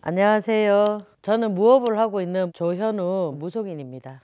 안녕하세요. 저는 무업을 하고 있는 조현우 무속인입니다.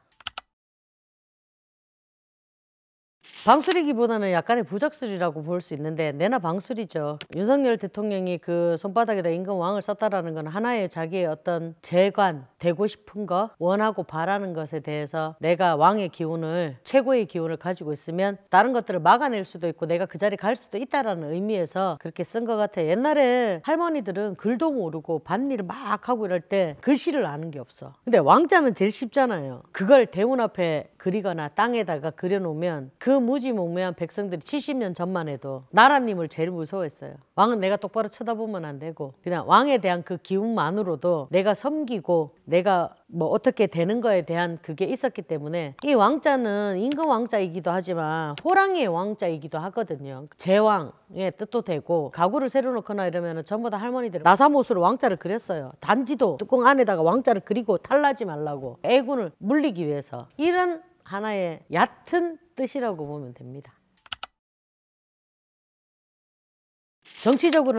방수리기보다는 약간의 부작술이라고 볼 수 있는데 내나 방수리죠. 윤석열 대통령이 그 손바닥에다 임금왕을 썼다라는 건 하나의 자기의 어떤 재관, 되고 싶은 거, 원하고 바라는 것에 대해서 내가 왕의 기운을, 최고의 기운을 가지고 있으면 다른 것들을 막아낼 수도 있고 내가 그 자리에 갈 수도 있다라는 의미에서 그렇게 쓴 것 같아. 옛날에 할머니들은 글도 모르고 밤일을 막 하고 이럴 때 글씨를 아는 게 없어. 근데 왕자는 제일 쉽잖아요. 그걸 대문 앞에 그리거나 땅에다가 그려놓으면 그문 무지 몽매한 백성들이 70년 전만 해도 나라님을 제일 무서워했어요. 왕은 내가 똑바로 쳐다보면 안 되고 그냥 왕에 대한 그 기운만으로도 내가 섬기고 내가 뭐 어떻게 되는 거에 대한 그게 있었기 때문에 이 왕자는 임금 왕자이기도 하지만 호랑이의 왕자이기도 하거든요. 제왕의 뜻도 되고 가구를 새로 놓거나 이러면 전부 다 할머니들 나사못으로 왕자를 그렸어요. 단지도 뚜껑 안에다가 왕자를 그리고 탈라지 말라고 애군을 물리기 위해서 이런 하나의 얕은 뜻이라고 보면 됩니다.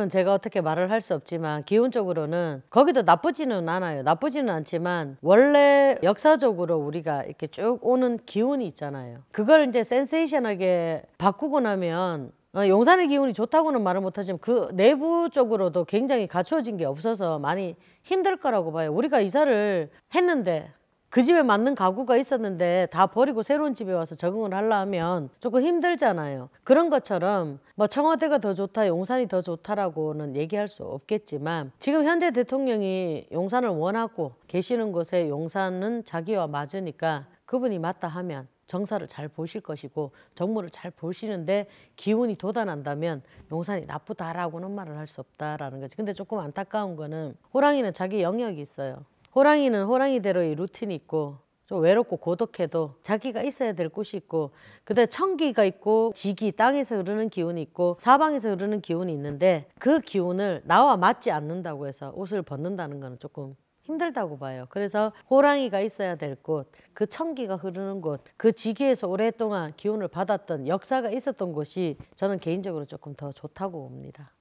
정치적으로는 제가 어떻게 말을 할 수 없지만 기운적으로는 거기도 나쁘지는 않아요. 나쁘지는 않지만 원래 역사적으로 우리가 이렇게 쭉 오는 기운이 있잖아요. 그걸 이제 센세이션하게 바꾸고 나면 어, 용산의 기운이 좋다고는 말을 못하지만 그 내부적으로도 굉장히 갖추어진 게 없어서 많이 힘들 거라고 봐요. 우리가 이사를 했는데 그 집에 맞는 가구가 있었는데 다 버리고 새로운 집에 와서 적응을 하려면 조금 힘들잖아요. 그런 것처럼 뭐 청와대가 더 좋다, 용산이 더 좋다라고는 얘기할 수 없겠지만 지금 현재 대통령이 용산을 원하고 계시는 곳에 용산은 자기와 맞으니까 그분이 맞다 하면 정사를 잘 보실 것이고 정무를 잘 보시는데 기운이 돋아난다면 용산이 나쁘다라고는 말을 할 수 없다라는 거지. 근데 조금 안타까운 거는 호랑이는 자기 영역이 있어요. 호랑이는 호랑이대로의 루틴이 있고 좀 외롭고 고독해도 자기가 있어야 될 곳이 있고 그다음에 천기가 있고 지기 땅에서 흐르는 기운이 있고 사방에서 흐르는 기운이 있는데 그 기운을 나와 맞지 않는다고 해서 옷을 벗는다는 거는 조금 힘들다고 봐요. 그래서 호랑이가 있어야 될 곳, 그천기가 흐르는 곳, 그 지기에서 오랫동안 기운을 받았던 역사가 있었던 곳이 저는 개인적으로 조금 더 좋다고 봅니다.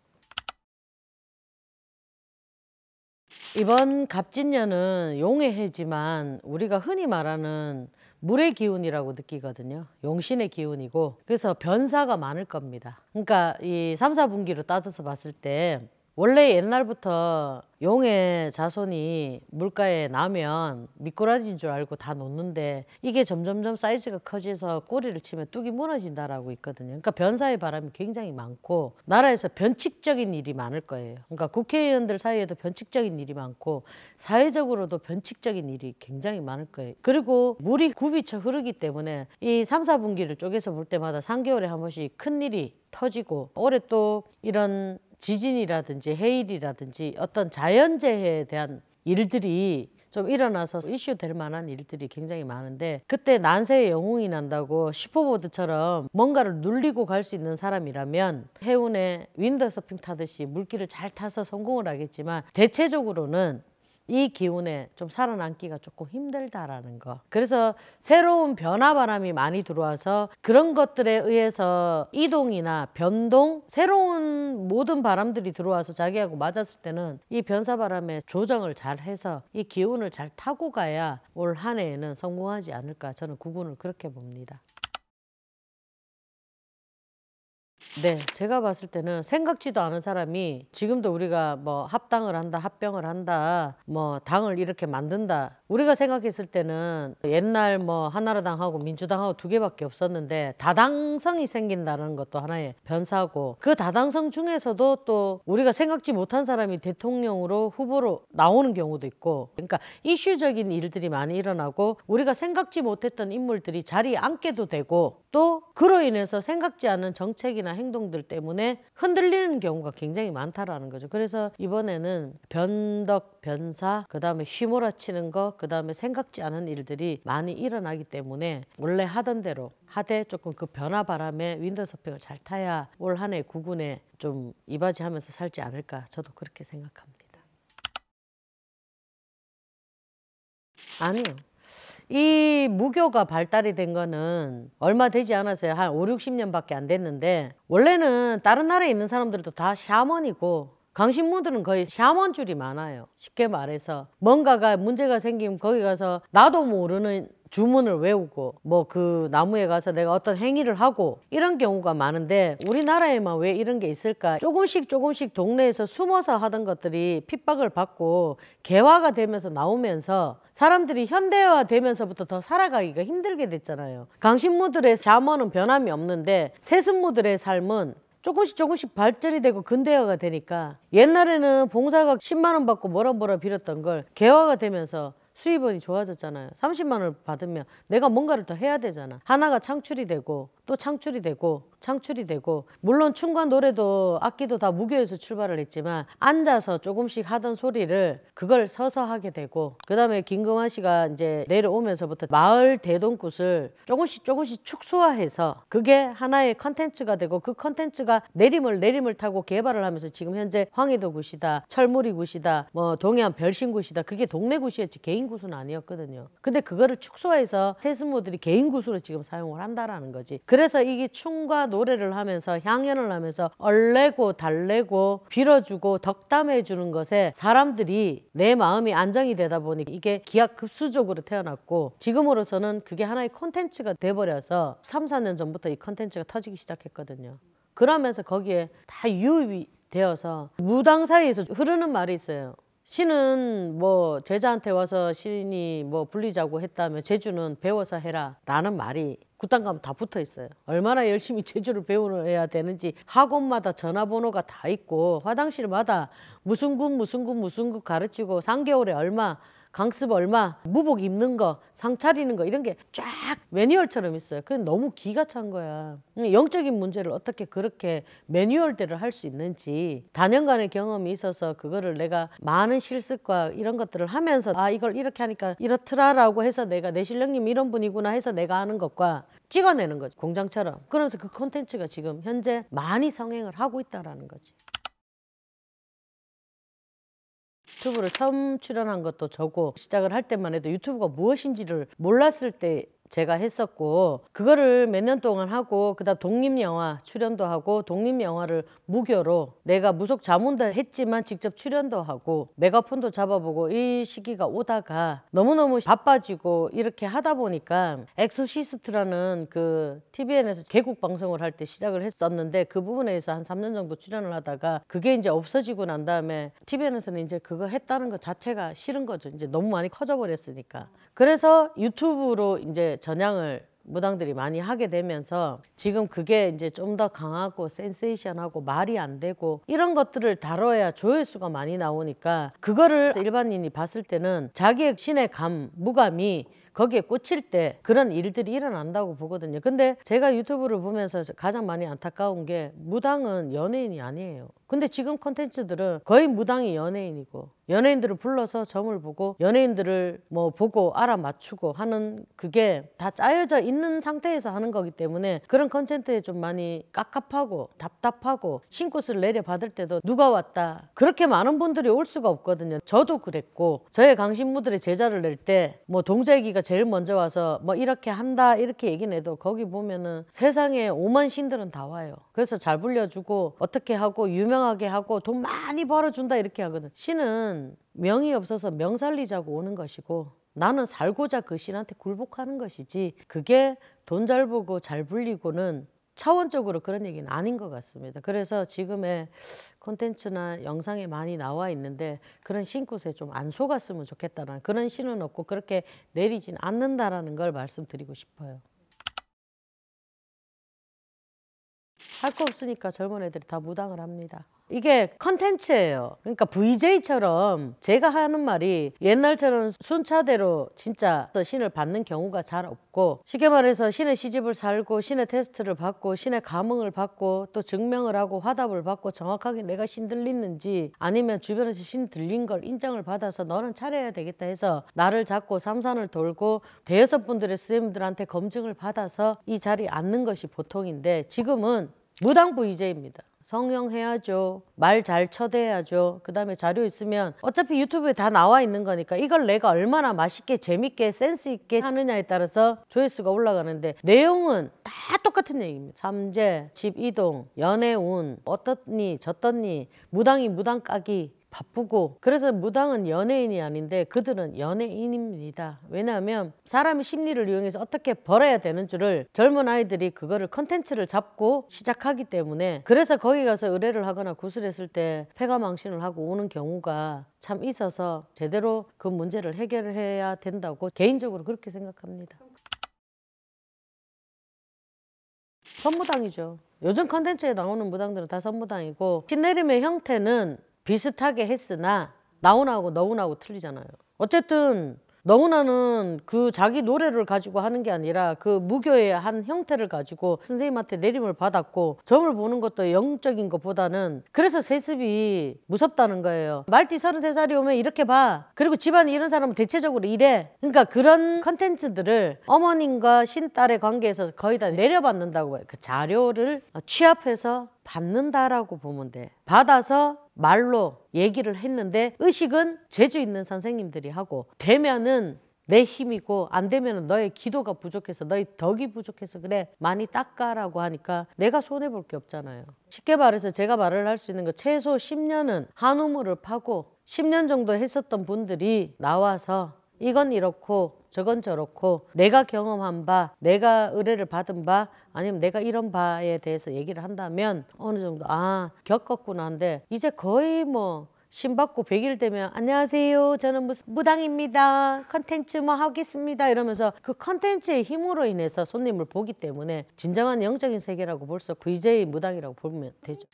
이번 갑진년은 용의 해지만 우리가 흔히 말하는 물의 기운이라고 느끼거든요. 용신의 기운이고 그래서 변사가 많을 겁니다. 그러니까 이 3, 4분기로 따져서 봤을 때 원래 옛날부터 용의 자손이 물가에 나면 미꾸라지인 줄 알고 다 놓는데 이게 점점점 사이즈가 커져서 꼬리를 치면 뚝이 무너진다라고 있거든요. 그러니까 변사의 바람이 굉장히 많고 나라에서 변칙적인 일이 많을 거예요. 그러니까 국회의원들 사이에도 변칙적인 일이 많고 사회적으로도 변칙적인 일이 굉장히 많을 거예요. 그리고 물이 굽이쳐 흐르기 때문에 이삼사분기를 쪼개서 볼 때마다 삼개월에한 번씩 큰 일이 터지고 올해 또 이런 지진이라든지 해일이라든지 어떤 자연재해에 대한 일들이 좀 일어나서 이슈 될 만한 일들이 굉장히 많은데 그때 난세의 영웅이 난다고 슈퍼보드처럼 뭔가를 눌리고 갈 수 있는 사람이라면 해운에 윈더서핑 타듯이 물길을 잘 타서 성공을 하겠지만 대체적으로는 이기운에좀 살아남기가 조금 힘들다라는 거. 그래서 새로운 변화 바람이 많이 들어와서 그런 것들에 의해서 이동이나 변동, 새로운 모든 바람들이 들어와서 자기하고 맞았을 때는 이 변사 바람에 조정을 잘 해서 이기운을잘 타고 가야 올 한 해에는 성공하지 않을까 저는 구분을 그렇게 봅니다. 네, 제가 봤을 때는 생각지도 않은 사람이 지금도 우리가 뭐 합당을 한다, 합병을 한다, 뭐 당을 이렇게 만든다. 우리가 생각했을 때는 옛날 뭐 한나라당하고 민주당하고 두 개밖에 없었는데 다당성이 생긴다는 것도 하나의 변사고 그 다당성 중에서도 또 우리가 생각지 못한 사람이 대통령으로 후보로 나오는 경우도 있고 그러니까 이슈적인 일들이 많이 일어나고 우리가 생각지 못했던 인물들이 자리에 앉게도 되고 또 그로 인해서 생각지 않은 정책이나 행동들 때문에 흔들리는 경우가 굉장히 많다라는 거죠. 그래서 이번에는 변덕, 변사, 그 다음에 휘몰아치는 거, 그 다음에 생각지 않은 일들이 많이 일어나기 때문에 원래 하던 대로 하되 조금 그 변화 바람에 윈드 서핑을 잘 타야 올 한 해 구군에 좀 이바지하면서 살지 않을까 저도 그렇게 생각합니다. 아니요. 이 무교가 발달이 된 거는 얼마 되지 않았어요. 한 5, 60년밖에 안 됐는데 원래는 다른 나라에 있는 사람들도 다 샤먼이고 강신문들은 거의 샤먼줄이 많아요. 쉽게 말해서 뭔가가 문제가 생기면 거기 가서 나도 모르는 주문을 외우고 뭐 그 나무에 가서 내가 어떤 행위를 하고 이런 경우가 많은데 우리나라에만 왜 이런 게 있을까 조금씩 조금씩 동네에서 숨어서 하던 것들이 핍박을 받고 개화가 되면서 나오면서 사람들이 현대화되면서부터 더 살아가기가 힘들게 됐잖아요 강신무들의 잠언은 변함이 없는데 세습무들의 삶은 조금씩 조금씩 발전이 되고 근대화가 되니까 옛날에는 봉사가 10만 원 받고 뭐라 뭐라 빌었던 걸 개화가 되면서 수입원이 좋아졌잖아요. 30만 원을 받으면 내가 뭔가를 더 해야 되잖아. 하나가 창출이 되고 또 창출이 되고 창출이 되고 물론 춤과 노래도 악기도 다무게에서 출발을 했지만 앉아서 조금씩 하던 소리를 그걸 서서 하게 되고 그다음에 김금환 씨가 이제 내려오면서부터 마을 대동굿을 조금씩 조금씩 축소화해서 그게 하나의 컨텐츠가 되고 그 컨텐츠가 내림을 내림을 타고 개발을 하면서 지금 현재 황해도 굿이다 철물이 굿이다 뭐 동해안 별신 굿이다 그게 동네 굿이었지 개인 굿은 아니었거든요 근데 그거를 축소화해서 테스모들이 개인 굿으로 지금 사용을 한다라는 거지 그래서 이게 춤과 노래를 하면서 향연을 하면서 얼레고 달래고 빌어주고 덕담해 주는 것에 사람들이 내 마음이 안정이 되다 보니 이게 기하급수적으로 태어났고 지금으로서는 그게 하나의 콘텐츠가 돼버려서 3, 4년 전부터 이 콘텐츠가 터지기 시작했거든요. 그러면서 거기에 다 유입이 되어서 무당 사이에서 흐르는 말이 있어요. 신은 뭐 제자한테 와서 신이 뭐 불리자고 했다면 제주는 배워서 해라 라는 말이 구단 가면 다 붙어 있어요. 얼마나 열심히 제주를 배우야 되는지 학원마다 전화번호가 다 있고 화장실마다 무슨 군 무슨 군 무슨 군 가르치고 3개월에 얼마 강습 얼마, 무복 입는 거, 상 차리는 거 이런 게 쫙 매뉴얼처럼 있어요. 그게 너무 기가 찬 거야. 음, 영적인 문제를 어떻게 그렇게 매뉴얼대로 할 수 있는지 단연간의 경험이 있어서 그거를 내가 많은 실습과 이런 것들을 하면서 아 이걸 이렇게 하니까 이렇더라라고 해서 내가 내 실력님 이런 분이구나 해서 내가 하는 것과 찍어내는 거지 공장처럼 그러면서 그 콘텐츠가 지금 현재 많이 성행을 하고 있다라는 거지. 유튜브를 처음 출연한 것도 저고 시작을 할 때만 해도 유튜브가 무엇인지를 몰랐을 때 제가 했었고 그거를 몇 년 동안 하고 그다음 독립 영화 출연도 하고 독립 영화를 무교로 내가 무속 자문도 했지만 직접 출연도 하고 메가폰도 잡아보고 이 시기가 오다가 너무너무 바빠지고 이렇게 하다 보니까 엑소시스트라는 그 TVN에서 개국 방송을 할 때 시작을 했었는데 그 부분에서 한 3년 정도 출연을 하다가 그게 이제 없어지고 난 다음에 TVN에서는 이제 그거 했다는 것 자체가 싫은 거죠. 이제 너무 많이 커져 버렸으니까. 그래서 유튜브로 이제 전향을 무당들이 많이 하게 되면서 지금 그게 이제 좀 더 강하고 센세이션하고 말이 안 되고 이런 것들을 다뤄야 조회수가 많이 나오니까 그거를 일반인이 봤을 때는 자기의 신의 감, 무감이 거기에 꽂힐 때 그런 일들이 일어난다고 보거든요. 근데 제가 유튜브를 보면서 가장 많이 안타까운 게 무당은 연예인이 아니에요. 근데 지금 콘텐츠들은 거의 무당이 연예인이고 연예인들을 불러서 점을 보고 연예인들을 뭐 보고 알아맞추고 하는 그게 다 짜여져 있는 상태에서 하는 거기 때문에 그런 콘텐츠에좀 많이 깝깝하고 답답하고 신고수를 내려받을 때도 누가 왔다 그렇게 많은 분들이 올 수가 없거든요 저도 그랬고 저의 강신무들의 제자를 낼 때 뭐 동자기가 제일 먼저 와서 뭐 이렇게 한다 이렇게 얘기는 해도 거기 보면은 세상에 오만 신들은 다 와요. 그래서 잘 불려주고 어떻게 하고 유명하게 하고 돈 많이 벌어준다 이렇게 하거든. 신은 명이 없어서 명 살리자고 오는 것이고 나는 살고자 그 신한테 굴복하는 것이지 그게 돈 잘 보고 잘 불리고는 차원적으로 그런 얘기는 아닌 것 같습니다. 그래서 지금의 콘텐츠나 영상에 많이 나와 있는데 그런 신굿에 좀 안 속았으면 좋겠다는 그런 신은 없고 그렇게 내리진 않는다라는 걸 말씀드리고 싶어요. 할 거 없으니까 젊은 애들이 다 무당을 합니다. 이게 컨텐츠예요. 그러니까 VJ처럼 제가 하는 말이 옛날처럼 순차대로 진짜 신을 받는 경우가 잘 없고 쉽게 말해서 신의 시집을 살고 신의 테스트를 받고 신의 감흥을 받고 또 증명을 하고 화답을 받고 정확하게 내가 신 들리는지 아니면 주변에서 신 들린 걸 인정을 받아서 너는 차려야 되겠다 해서 나를 잡고 삼산을 돌고 대여섯 분들의 스님들한테 검증을 받아서 이 자리에 앉는 것이 보통인데 지금은 무당 VJ입니다. 성형해야죠. 말 잘 쳐대야죠. 그다음에 자료 있으면 어차피 유튜브에 다 나와 있는 거니까 이걸 내가 얼마나 맛있게 재밌게 센스 있게 하느냐에 따라서 조회수가 올라가는데 내용은 다 똑같은 얘기입니다. 잠재, 집 이동, 연애 운, 어떻니, 저떻니, 무당이 무당 까기 바쁘고 그래서 무당은 연예인이 아닌데 그들은 연예인입니다. 왜냐하면 사람의 심리를 이용해서 어떻게 벌어야 되는 줄을 젊은 아이들이 그거를 컨텐츠를 잡고 시작하기 때문에 그래서 거기 가서 의뢰를 하거나 구슬했을때 폐가망신을 하고 오는 경우가 참 있어서 제대로 그 문제를 해결해야 된다고 개인적으로 그렇게 생각합니다. 선무당이죠. 요즘 컨텐츠에 나오는 무당들은 다 선무당이고 신내림의 형태는 비슷하게 했으나 나훈아하고 너훈아하고 틀리잖아요. 어쨌든 너훈아는 그 자기 노래를 가지고 하는 게 아니라 그 무교의 한 형태를 가지고 선생님한테 내림을 받았고 점을 보는 것도 영적인 것보다는 그래서 세습이 무섭다는 거예요. 말띠 33살이 오면 이렇게 봐. 그리고 집안에 이런 사람은 대체적으로 이래. 그러니까 그런 컨텐츠들을 어머님과 신딸의 관계에서 거의 다 내려받는다고 해요. 그 자료를 취합해서 받는다라고 보면 돼. 받아서 말로 얘기를 했는데 의식은 재주 있는 선생님들이 하고 되면은 내 힘이고 안 되면 은 너의 기도가 부족해서 너의 덕이 부족해서 그래 많이 닦아라고 하니까 내가 손해 볼 게 없잖아요. 쉽게 말해서 제가 말을 할 수 있는 거 최소 10년은 한우물을 파고 10년 정도 했었던 분들이 나와서 이건 이렇고 저건 저렇고 내가 경험한 바, 내가 의뢰를 받은 바 아니면 내가 이런 바에 대해서 얘기를 한다면 어느 정도 아 겪었구나 한데 이제 거의 뭐 신받고 100일 되면 안녕하세요 저는 무슨 무당입니다 컨텐츠 뭐 하겠습니다 이러면서 그 컨텐츠의 힘으로 인해서 손님을 보기 때문에 진정한 영적인 세계라고 벌써 없고 이제 무당이라고 보면 되죠.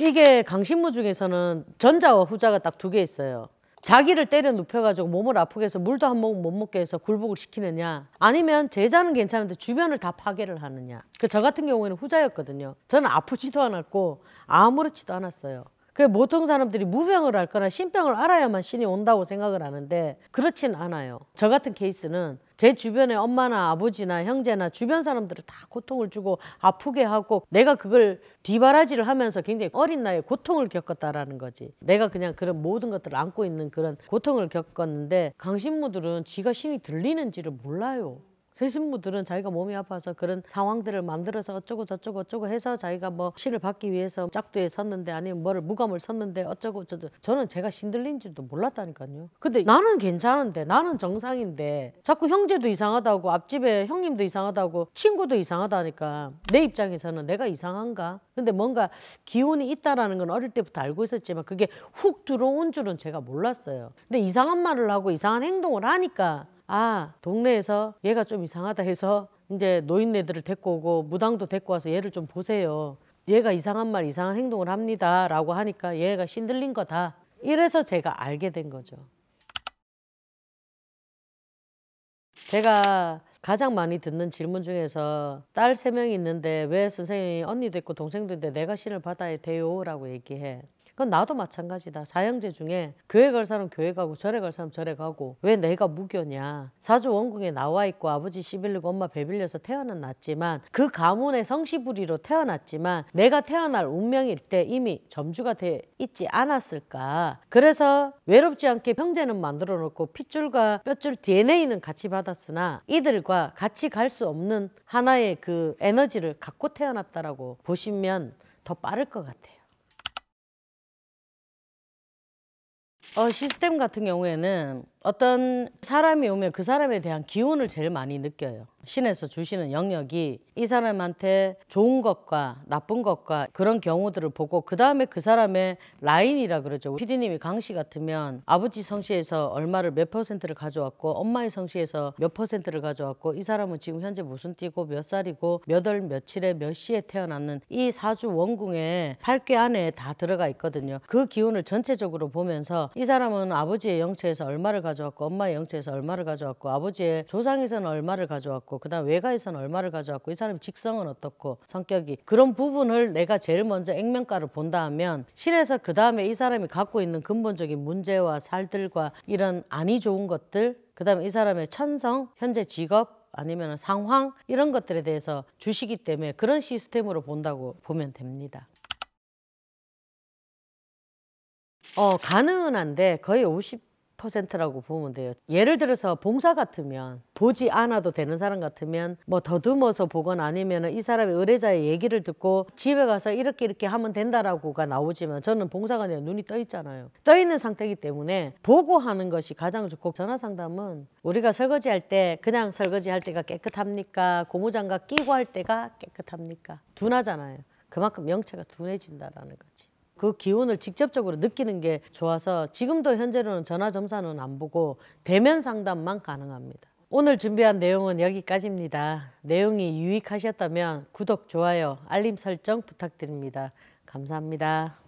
이게 강신무 중에서는 전자와 후자가 딱 두 개 있어요. 자기를 때려 눕혀가지고 몸을 아프게 해서 물도 한모못 먹게 해서 굴복을 시키느냐 아니면 제자는 괜찮은데 주변을 다 파괴를 하느냐 그 저 같은 경우에는 후자였거든요 저는 아프지도 않았고 아무렇지도 않았어요 그 보통 사람들이 무병을 앓거나 신병을 알아야만 신이 온다고 생각을 하는데 그렇진 않아요. 저 같은 케이스는 제 주변에 엄마나 아버지나 형제나 주변 사람들을 다 고통을 주고 아프게 하고 내가 그걸 뒤바라지를 하면서 굉장히 어린 나이에 고통을 겪었다라는 거지. 내가 그냥 그런 모든 것들을 안고 있는 그런 고통을 겪었는데 강신무들은 지가 신이 들리는지를 몰라요. 새 신부들은 자기가 몸이 아파서 그런 상황들을 만들어서 어쩌고 저쩌고 어쩌고 해서 자기가 뭐 시를 받기 위해서 짝도에 섰는데 아니면 뭐를 무감을 섰는데 어쩌고 저쩌고 저는 제가 신들린지도 몰랐다니까요. 근데 나는 괜찮은데 나는 정상인데 자꾸 형제도 이상하다고 앞집에 형님도 이상하다고 친구도 이상하다니까 내 입장에서는 내가 이상한가? 근데 뭔가 기운이 있다라는 건 어릴 때부터 알고 있었지만 그게 훅 들어온 줄은 제가 몰랐어요. 근데 이상한 말을 하고 이상한 행동을 하니까 아 동네에서 얘가 좀 이상하다 해서 이제 노인네들을 데리고 오고 무당도 데리고 와서 얘를 좀 보세요. 얘가 이상한 말 이상한 행동을 합니다 라고 하니까 얘가 신들린 거다. 이래서 제가 알게 된 거죠. 제가 가장 많이 듣는 질문 중에서 딸 세 명이 있는데 왜 선생님이 언니도 있고 동생도 있는데 내가 신을 받아야 돼요? 라고 얘기해. 그건 나도 마찬가지다. 사형제 중에 교회 갈 사람 교회 가고 절에 갈 사람 절에 가고 왜 내가 무교냐. 사주 원궁에 나와 있고 아버지 11고 엄마 배빌려서 태어났지만 그 가문의 성시부리로 태어났지만 내가 태어날 운명일 때 이미 점주가 돼 있지 않았을까. 그래서 외롭지 않게 형제는 만들어 놓고 핏줄과 뼈줄 DNA는 같이 받았으나 이들과 같이 갈 수 없는 하나의 그 에너지를 갖고 태어났다라고 보시면 더 빠를 것 같아요. 어, 시스템 같은 경우에는 어떤 사람이 오면 그 사람에 대한 기운을 제일 많이 느껴요. 신에서 주시는 영역이 이 사람한테 좋은 것과 나쁜 것과 그런 경우들을 보고 그 다음에 그 사람의 라인이라 그러죠. 피디님이 강 씨 같으면 아버지 성씨에서 얼마를 몇 퍼센트를 가져왔고 엄마의 성씨에서 몇 퍼센트를 가져왔고 이 사람은 지금 현재 무슨 띠고 몇 살이고 몇월 며칠에 몇 시에 태어났는 이 사주 원궁에 팔괘 안에 다 들어가 있거든요. 그 기운을 전체적으로 보면서 이 사람은 아버지의 영체에서 얼마를 가 가져왔고 엄마의 영체에서 얼마를 가져왔고 아버지의 조상에서는 얼마를 가져왔고 그다음 외가에서는 얼마를 가져왔고 이 사람의 직성은 어떻고 성격이 그런 부분을 내가 제일 먼저 액면가를 본다면 실에서 그 다음에 이 사람이 갖고 있는 근본적인 문제와 살들과 이런 아니 좋은 것들 그다음에 이 사람의 천성 현재 직업 아니면 상황 이런 것들에 대해서 주시기 때문에 그런 시스템으로 본다고 보면 됩니다. 어, 가능은 한데 거의 50 퍼센트라고 보면 돼요. 예를 들어서 봉사 같으면 보지 않아도 되는 사람 같으면 뭐 더듬어서 보거나 아니면 이 사람의 의뢰자의 얘기를 듣고 집에 가서 이렇게 이렇게 하면 된다라고가 나오지만 저는 봉사가 아니 눈이 떠 있잖아요. 떠 있는 상태이기 때문에 보고 하는 것이 가장 좋고 전화 상담은 우리가 설거지할 때 그냥 설거지할 때가 깨끗합니까? 고무장갑 끼고 할 때가 깨끗합니까? 둔하잖아요. 그만큼 명체가 둔해진다라는 거지. 그 기운을 직접적으로 느끼는 게 좋아서 지금도 현재로는 전화 점사는 안 보고 대면 상담만 가능합니다. 오늘 준비한 내용은 여기까지입니다. 내용이 유익하셨다면 구독, 좋아요, 알림 설정 부탁드립니다. 감사합니다.